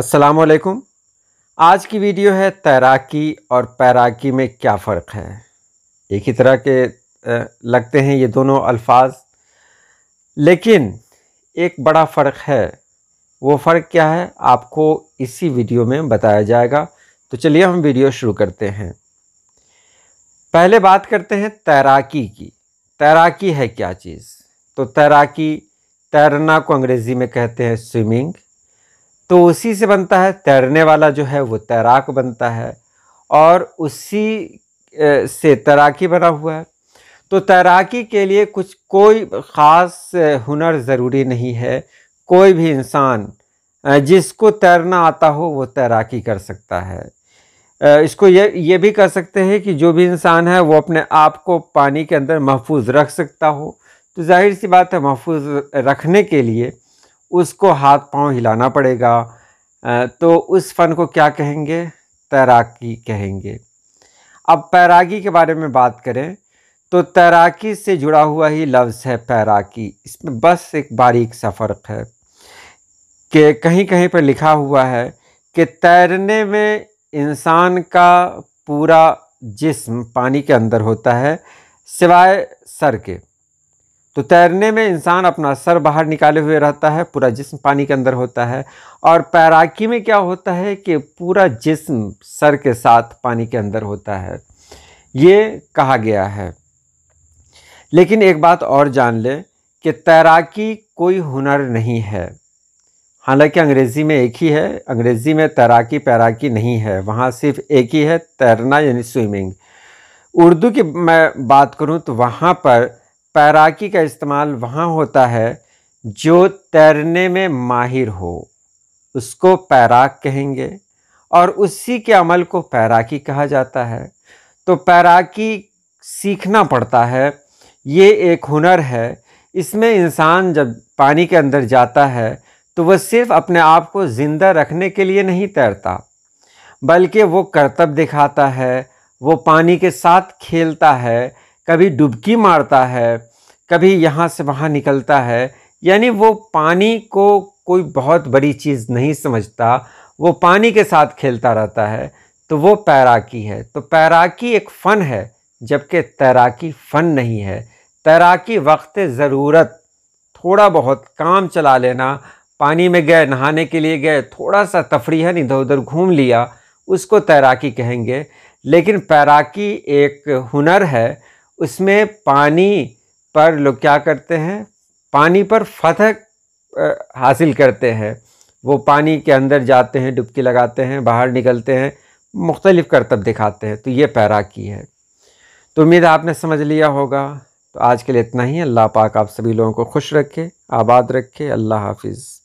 असलम आज की वीडियो है तैराकी और पैराकी में क्या फ़र्क है एक ही तरह के लगते हैं ये दोनों अल्फाज लेकिन एक बड़ा फ़र्क है वो फ़र्क क्या है आपको इसी वीडियो में बताया जाएगा तो चलिए हम वीडियो शुरू करते हैं पहले बात करते हैं तैराकी की तैराकी है क्या चीज़ तो तैराकी तैरना को अंग्रेज़ी में कहते हैं स्विमिंग तो उसी से बनता है तैरने वाला जो है वो तैराक बनता है और उसी से तैराकी बना हुआ है तो तैराकी के लिए कुछ कोई ख़ास हुनर ज़रूरी नहीं है कोई भी इंसान जिसको तैरना आता हो वो तैराकी कर सकता है इसको ये ये भी कर सकते हैं कि जो भी इंसान है वो अपने आप को पानी के अंदर महफूज रख सकता हो तो जाहिर सी बात है महफूज रखने के लिए उसको हाथ पांव हिलाना पड़ेगा तो उस फ़न को क्या कहेंगे तैराकी कहेंगे अब पैरागी के बारे में बात करें तो तैराकी से जुड़ा हुआ ही लफ्ज़ है पैराकी इसमें बस एक बारीक सा फ़र्क है कि कहीं कहीं पर लिखा हुआ है कि तैरने में इंसान का पूरा जिस्म पानी के अंदर होता है सिवाय सर के तो तैरने में इंसान अपना सर बाहर निकाले हुए रहता है पूरा जिस्म पानी के अंदर होता है और पैराकी में क्या होता है कि पूरा जिस्म सर के साथ पानी के अंदर होता है ये कहा गया है लेकिन एक बात और जान लें कि तैराकी कोई हुनर नहीं है हालांकि अंग्रेज़ी में एक ही है अंग्रेज़ी में तैराकी पैराकी नहीं है वहाँ सिर्फ एक ही है तैरना यानी स्विमिंग उर्दू की मैं बात करूँ तो वहाँ पर पैराकी का इस्तेमाल वहाँ होता है जो तैरने में माहिर हो उसको पैराक कहेंगे और उसी के अमल को पैराकी कहा जाता है तो पैराकी सीखना पड़ता है ये एक हुनर है इसमें इंसान जब पानी के अंदर जाता है तो वह सिर्फ अपने आप को ज़िंदा रखने के लिए नहीं तैरता बल्कि वो करतब दिखाता है वो पानी के साथ खेलता है कभी डुबकी मारता है कभी यहाँ से वहाँ निकलता है यानी वो पानी को कोई बहुत बड़ी चीज़ नहीं समझता वो पानी के साथ खेलता रहता है तो वो तैराकी है तो तैराकी एक फ़न है जबकि तैराकी फ़न नहीं है तैराकी वक्त ज़रूरत थोड़ा बहुत काम चला लेना पानी में गए नहाने के लिए गए थोड़ा सा तफरीहन इधर उधर घूम लिया उसको तैराकी कहेंगे लेकिन तैराकी एक हुनर है उसमें पानी पर लोग क्या करते हैं पानी पर फतह हासिल करते हैं वो पानी के अंदर जाते हैं डुबकी लगाते हैं बाहर निकलते हैं मुख्तलिफ़ करतब दिखाते हैं तो ये पैराकी है तो उम्मीद आपने समझ लिया होगा तो आज के लिए इतना ही अल्लाह पाक आप सभी लोगों को खुश रखे आबाद रखे अल्लाह हाफिज़